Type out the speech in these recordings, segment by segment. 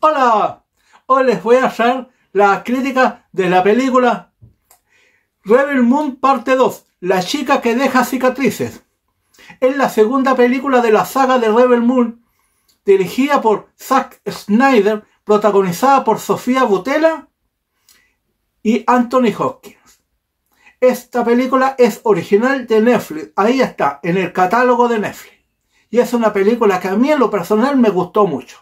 Hola, hoy les voy a hacer la crítica de la película Rebel Moon Parte 2, la chica que deja cicatrices. Es la segunda película de la saga de Rebel Moon, dirigida por Zack Snyder, protagonizada por Sofía Butela y Anthony Hopkins. Esta película es original de Netflix, ahí está, en el catálogo de Netflix. Y es una película que a mí en lo personal me gustó mucho.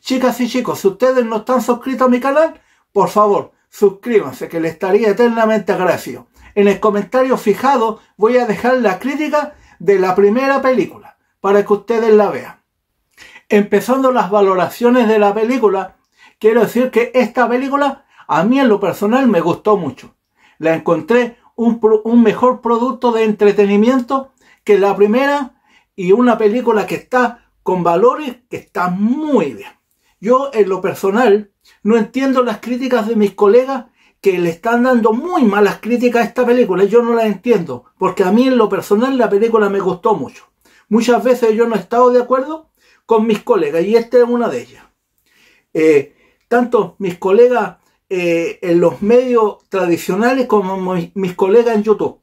Chicas y chicos, si ustedes no están suscritos a mi canal, por favor, suscríbanse, que les estaría eternamente agradecido. En el comentario fijado voy a dejar la crítica de la primera película, para que ustedes la vean. Empezando las valoraciones de la película, quiero decir que esta película a mí en lo personal me gustó mucho. La encontré un, un mejor producto de entretenimiento que la primera y una película que está con valores que está muy bien. Yo en lo personal no entiendo las críticas de mis colegas que le están dando muy malas críticas a esta película. Yo no las entiendo, porque a mí en lo personal la película me costó mucho. Muchas veces yo no he estado de acuerdo con mis colegas y esta es una de ellas. Eh, tanto mis colegas eh, en los medios tradicionales como mis colegas en YouTube.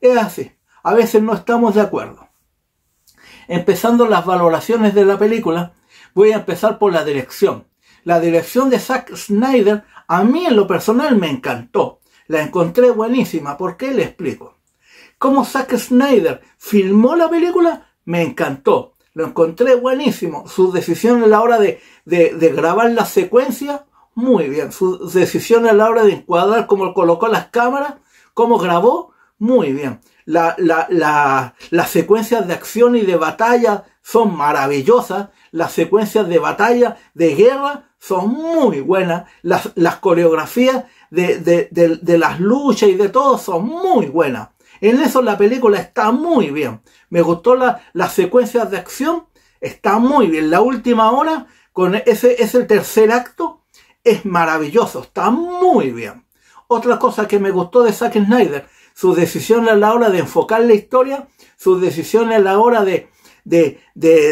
Es así, a veces no estamos de acuerdo. Empezando las valoraciones de la película, voy a empezar por la dirección. La dirección de Zack Snyder a mí en lo personal me encantó. La encontré buenísima. ¿Por qué? Le explico. ¿Cómo Zack Snyder filmó la película, me encantó. Lo encontré buenísimo. Su decisión a la hora de, grabar la secuencia, muy bien. Su decisión a la hora de encuadrar cómo colocó las cámaras, cómo grabó, muy bien. las secuencias de acción y de batalla son maravillosas las secuencias de batalla, de guerra, son muy buenas. Las, coreografías de, las luchas y de todo son muy buenas. En eso la película está muy bien. Me gustó las secuencias de acción, está muy bien. La última hora, con ese, el tercer acto, es maravilloso, está muy bien. Otra cosa que me gustó de Zack Snyder, su decisión a la hora de enfocar la historia, su decisión a la hora de, de,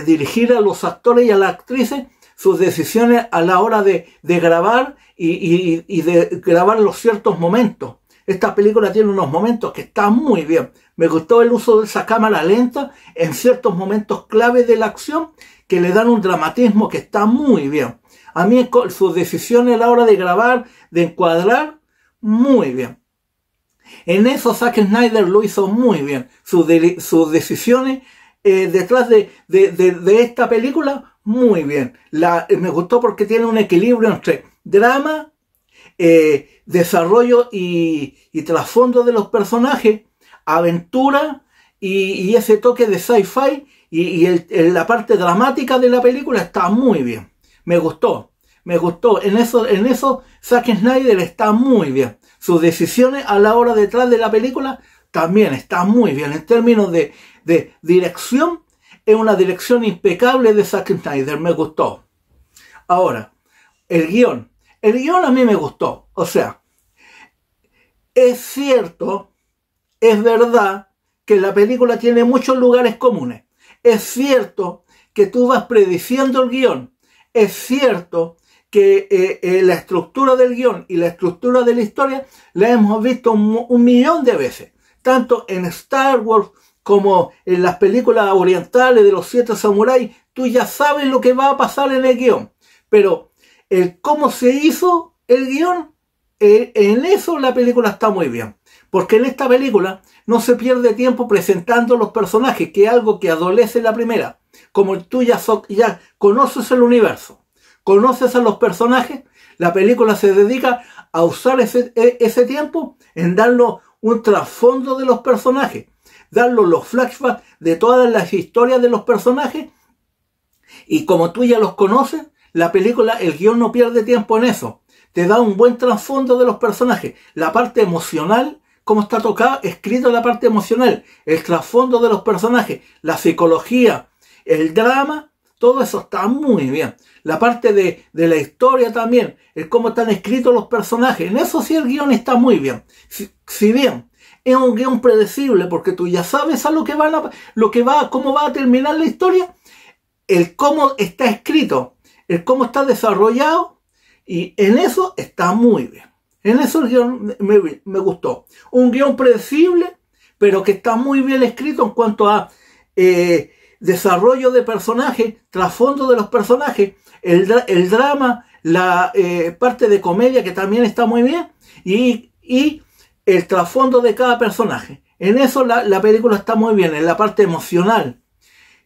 dirigir a los actores y a las actrices sus decisiones a la hora de, grabar y, de grabar los ciertos momentos. Esta película tiene unos momentos que están muy bien. Me gustó el uso de esa cámara lenta en ciertos momentos clave de la acción que le dan un dramatismo que está muy bien. A mí sus decisiones a la hora de grabar, de encuadrar, muy bien. En eso Zack Snyder lo hizo muy bien. sus decisiones eh, detrás de, esta película, muy bien. Eh, me gustó porque tiene un equilibrio entre drama, eh, desarrollo y, trasfondo de los personajes, aventura y, ese toque de sci-fi y, la parte dramática de la película está muy bien. Me gustó, me gustó. En eso, en eso Zack Snyder está muy bien. Sus decisiones a la hora detrás de la película también están muy bien en términos de, de dirección es una dirección impecable de Zack Snyder, me gustó. Ahora, el guión. El guión a mí me gustó. O sea, es cierto, es verdad que la película tiene muchos lugares comunes. Es cierto que tú vas prediciendo el guión. Es cierto que eh, eh, la estructura del guión y la estructura de la historia la hemos visto un millón de veces, tanto en Star Wars como en las películas orientales de los siete samuráis, tú ya sabes lo que va a pasar en el guión. Pero cómo se hizo el guión, eh, en eso la película está muy bien. Porque en esta película no se pierde tiempo presentando los personajes, que es algo que adolece la primera. Como tú ya, ya conoces el universo, conoces a los personajes, la película se dedica a usar ese, e, ese tiempo en darnos un trasfondo de los personajes dar los flashbacks de todas las historias de los personajes. Y como tú ya los conoces, la película, el guión no pierde tiempo en eso. Te da un buen trasfondo de los personajes. La parte emocional, como está tocada, escrito la parte emocional. El trasfondo de los personajes, la psicología, el drama, todo eso está muy bien. La parte de, la historia también, es cómo están escritos los personajes. En eso sí el guión está muy bien. si bien es un guión predecible porque tú ya sabes a lo que va, lo que va, cómo va a terminar la historia, el cómo está escrito, el cómo está desarrollado y en eso está muy bien. En eso el me, gustó. Un guión predecible, pero que está muy bien escrito en cuanto a eh, desarrollo de personajes, trasfondo de los personajes, el, drama, la eh, parte de comedia que también está muy bien y el trasfondo de cada personaje. En eso la, la, película está muy bien, en la parte emocional,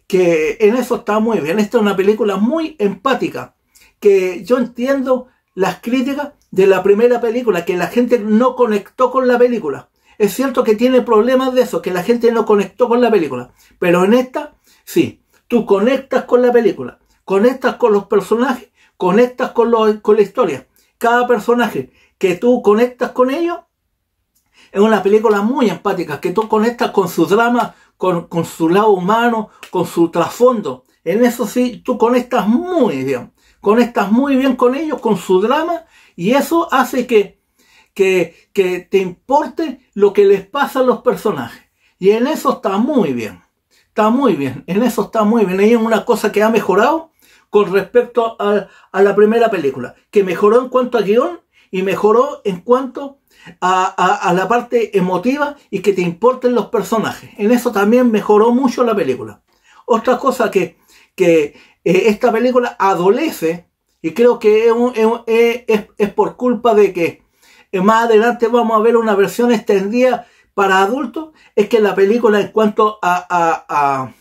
que en eso está muy bien. Esta es una película muy empática, que yo entiendo las críticas de la primera película, que la gente no conectó con la película. Es cierto que tiene problemas de eso, que la gente no conectó con la película, pero en esta sí, tú conectas con la película, conectas con los personajes, conectas con, los, con la historia. Cada personaje que tú conectas con ellos es una película muy empática, que tú conectas con su drama, con, su lado humano, con su trasfondo. En eso sí, tú conectas muy bien. Conectas muy bien con ellos, con su drama, y eso hace que, que, te importe lo que les pasa a los personajes. Y en eso está muy bien. Está muy bien. En eso está muy bien. hay una cosa que ha mejorado con respecto a, a, la primera película. Que mejoró en cuanto a guión y mejoró en cuanto a, la parte emotiva y que te importen los personajes. En eso también mejoró mucho la película. Otra cosa que, que eh, esta película adolece, y creo que es, por culpa de que eh, más adelante vamos a ver una versión extendida para adultos, es que la película en cuanto a,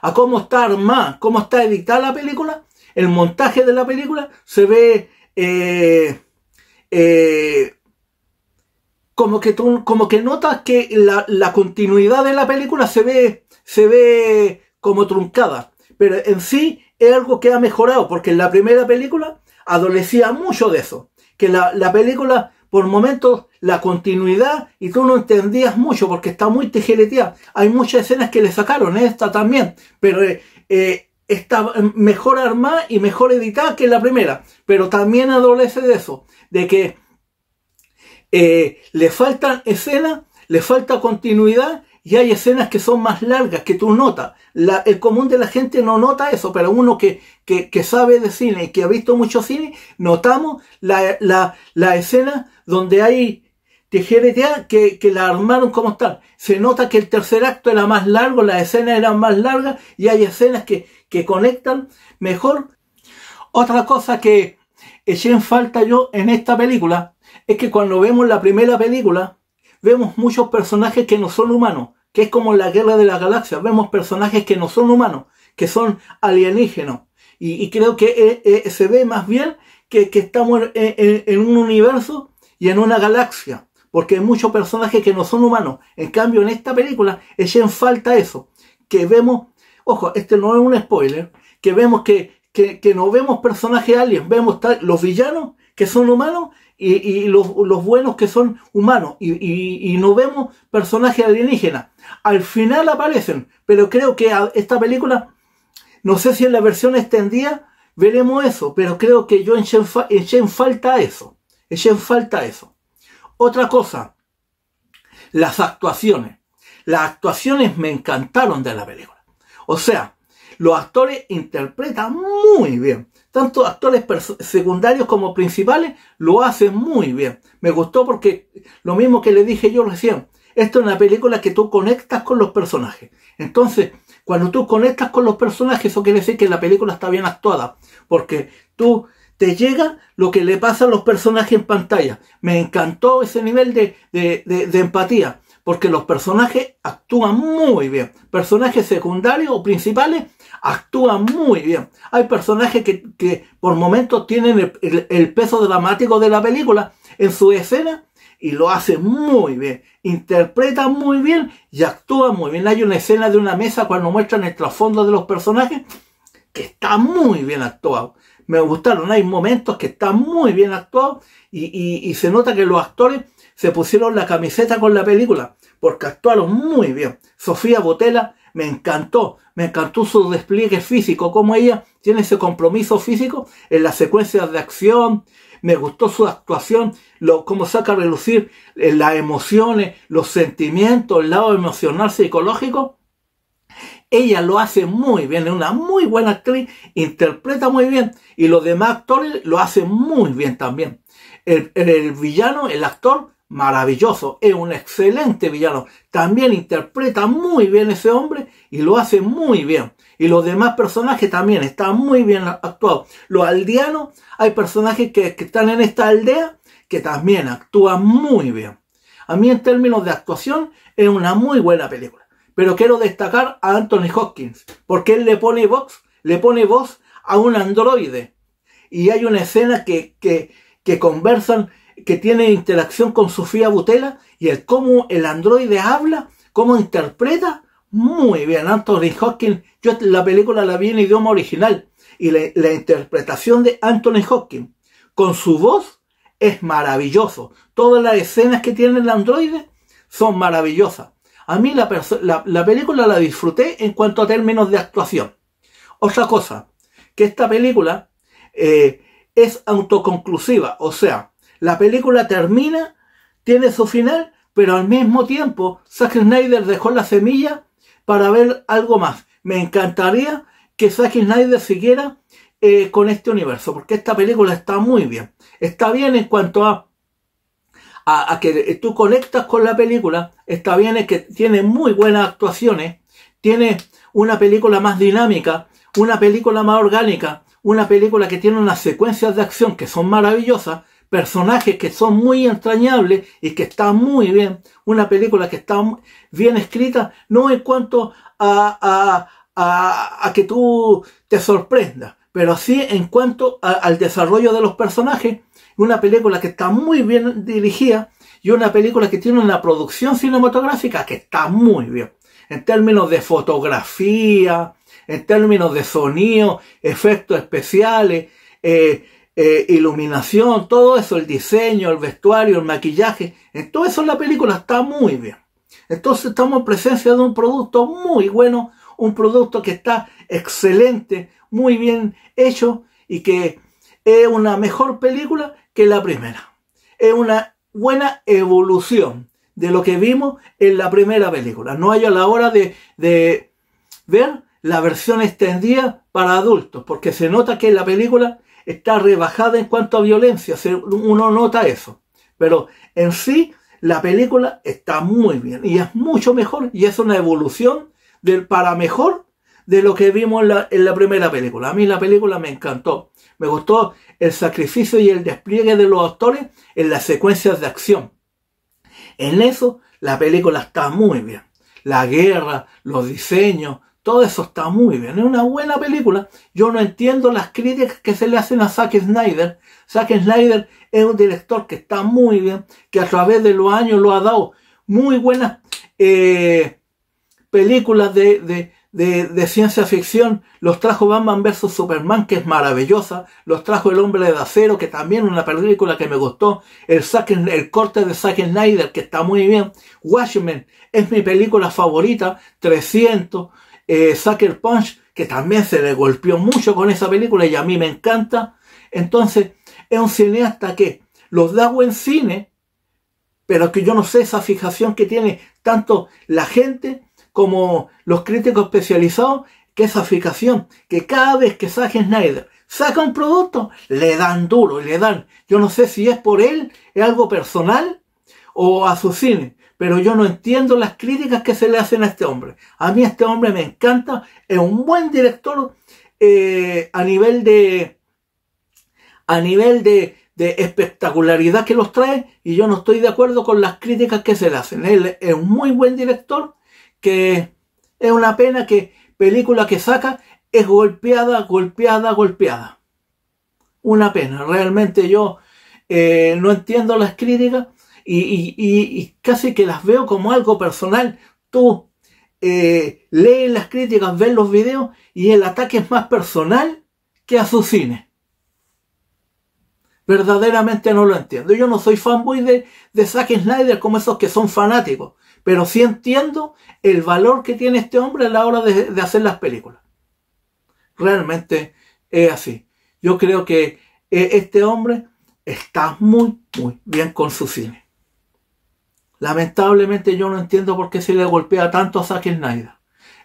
a, cómo está armada, cómo está editada la película, el montaje de la película se ve eh, como que como que notas que la, continuidad de la película se ve, se ve como truncada. Pero en sí es algo que ha mejorado, porque en la primera película adolecía mucho de eso. Que la, película, por momentos, la continuidad y tú no entendías mucho porque está muy tijereteada. Hay muchas escenas que le sacaron, esta también, pero eh, eh, está mejor armada y mejor editada que la primera. Pero también adolece de eso, de que eh, le faltan escenas, le falta continuidad y hay escenas que son más largas que tú notas. el común de la gente no nota eso, pero uno que, que, sabe de cine y que ha visto mucho cine, notamos la, la, la escena donde hay tijeretear que, que la armaron como tal. Se nota que el tercer acto era más largo, las escenas eran más largas y hay escenas que, que conectan mejor. Otra cosa que eché en falta yo en esta película es que cuando vemos la primera película, vemos muchos personajes que no son humanos, que es como la guerra de la galaxia, vemos personajes que no son humanos, que son alienígenos. Y, creo que eh, eh, se ve más bien que, estamos en, un universo y en una galaxia, porque hay muchos personajes que no son humanos. En cambio, en esta película es falta eso, que vemos, ojo, este no es un spoiler, que vemos que, no vemos personajes aliens, vemos los villanos que son humanos y, los, buenos que son humanos y, no vemos personajes alienígenas. Al final aparecen, pero creo que esta película, no sé si en la versión extendida veremos eso, pero creo que yo en, en falta eso. Eché en falta eso. Otra cosa, las actuaciones. Las actuaciones me encantaron de la película. O sea, los actores interpretan muy bien tanto actores secundarios como principales lo hacen muy bien. Me gustó porque lo mismo que le dije yo recién, esto es una película que tú conectas con los personajes. Entonces, cuando tú conectas con los personajes, eso quiere decir que la película está bien actuada, porque tú te llega lo que le pasa a los personajes en pantalla. Me encantó ese nivel de, de empatía porque los personajes actúan muy bien. Personajes secundarios o principales actúan muy bien. Hay personajes que, por momentos tienen el, el, peso dramático de la película en su escena y lo hacen muy bien. Interpretan muy bien y actúan muy bien. Hay una escena de una mesa cuando muestran el trasfondo de los personajes que está muy bien actuado me gustaron. Hay momentos que están muy bien actuados y, se nota que los actores se pusieron la camiseta con la película porque actuaron muy bien. Sofía Botella me encantó, me encantó su despliegue físico, cómo ella tiene ese compromiso físico en las secuencias de acción. Me gustó su actuación, lo, cómo saca a relucir eh, las emociones, los sentimientos, el lado emocional psicológico ella lo hace muy bien, es una muy buena actriz, interpreta muy bien y los demás actores lo hacen muy bien también. El, villano, el actor, maravilloso, es un excelente villano. También interpreta muy bien ese hombre y lo hace muy bien. Y los demás personajes también están muy bien actuados. Los aldeanos, hay personajes que, que están en esta aldea que también actúan muy bien. A mí en términos de actuación es una muy buena película. Pero quiero destacar a Anthony Hopkins, porque él le pone voz, le pone voz a un androide. Y hay una escena que, que, conversan, que tiene interacción con Sofía Butela y el cómo el androide habla, cómo interpreta. Muy bien, Anthony Hopkins. Yo la película la vi en idioma original y la, interpretación de Anthony Hopkins con su voz es maravilloso. Todas las escenas que tiene el androide son maravillosas. A mí la, película la disfruté en cuanto a términos de actuación. Otra cosa, que esta película eh, es autoconclusiva, o sea, la película termina, tiene su final, pero al mismo tiempo Zack Snyder dejó la semilla para ver algo más. Me encantaría que Zack Snyder siguiera eh, con este universo, porque esta película está muy bien. Está bien en cuanto a a, que tú conectas con la película, está bien, es que tiene muy buenas actuaciones, tiene una película más dinámica, una película más orgánica, una película que tiene unas secuencias de acción que son maravillosas, personajes que son muy entrañables y que están muy bien, una película que está bien escrita, no en cuanto a, a que tú te sorprendas, pero sí en cuanto al desarrollo de los personajes una película que está muy bien dirigida y una película que tiene una producción cinematográfica que está muy bien. En términos de fotografía, en términos de sonido, efectos especiales, eh, eh, iluminación, todo eso, el diseño, el vestuario, el maquillaje, en todo eso la película está muy bien. Entonces estamos en presencia de un producto muy bueno, un producto que está excelente, muy bien hecho y que es una mejor película que la primera. Es una buena evolución de lo que vimos en la primera película. No hay a la hora de, ver la versión extendida para adultos, porque se nota que la película está rebajada en cuanto a violencia, uno nota eso. Pero en sí, la película está muy bien y es mucho mejor y es una evolución del para mejor de lo que vimos en la, primera película. A mí la película me encantó. Me gustó el sacrificio y el despliegue de los actores en las secuencias de acción. En eso la película está muy bien. La guerra, los diseños, todo eso está muy bien. Es una buena película. Yo no entiendo las críticas que se le hacen a Zack Snyder. Zack Snyder es un director que está muy bien, que a través de los años lo ha dado muy buenas eh, películas de de, ciencia ficción, los trajo Batman vs Superman, que es maravillosa, los trajo El Hombre de Acero, que también una película que me gustó, el, el corte de Zack Snyder, que está muy bien, Watchmen es mi película favorita, 300, eh, Sucker Punch, que también se le golpeó mucho con esa película y a mí me encanta. Entonces, es un cineasta que los da buen cine, pero que yo no sé esa fijación que tiene tanto la gente como los críticos especializados, que esa que cada vez que saque Snyder saca un producto, le dan duro, le dan. Yo no sé si es por él, es algo personal o a su cine, pero yo no entiendo las críticas que se le hacen a este hombre. A mí este hombre me encanta, es un buen director eh, a nivel de a nivel de, de, espectacularidad que los trae y yo no estoy de acuerdo con las críticas que se le hacen. Él es un muy buen director que es una pena que película que saca es golpeada, golpeada, golpeada. Una pena. Realmente yo eh, no entiendo las críticas y, casi que las veo como algo personal. Tú eh, lees las críticas, ves los videos y el ataque es más personal que a su cine. Verdaderamente no lo entiendo. Yo no soy fanboy de, de Zack Snyder como esos que son fanáticos, pero sí entiendo el valor que tiene este hombre a la hora de, hacer las películas. Realmente es así. Yo creo que eh, este hombre está muy, muy bien con su cine. Lamentablemente yo no entiendo por qué se le golpea tanto a Zack Snyder.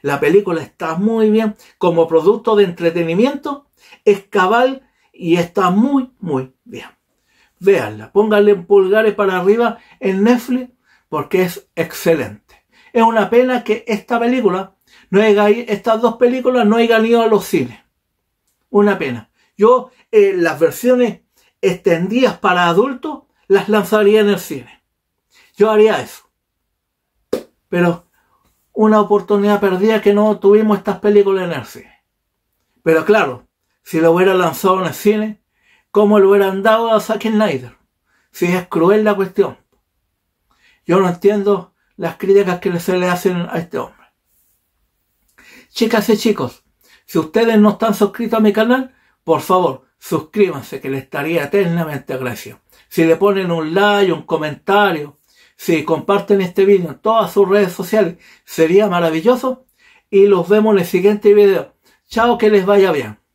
La película está muy bien como producto de entretenimiento. Es cabal y está muy, muy bien. Véanla, pónganle pulgares para arriba en Netflix porque es excelente. Es una pena que esta película, no haya, estas dos películas no hayan ido a los cines. Una pena. Yo eh, las versiones extendidas para adultos las lanzaría en el cine. Yo haría eso. Pero una oportunidad perdida que no tuvimos estas películas en el cine. Pero claro, si lo hubiera lanzado en el cine, cómo lo hubieran dado a Zack Snyder. Si es cruel la cuestión. Yo no entiendo las críticas que se le hacen a este hombre. Chicas y chicos, si ustedes no están suscritos a mi canal, por favor, suscríbanse que les estaría eternamente agradecido. Si le ponen un like, un comentario, si comparten este vídeo en todas sus redes sociales, sería maravilloso. Y los vemos en el siguiente video. Chao, que les vaya bien.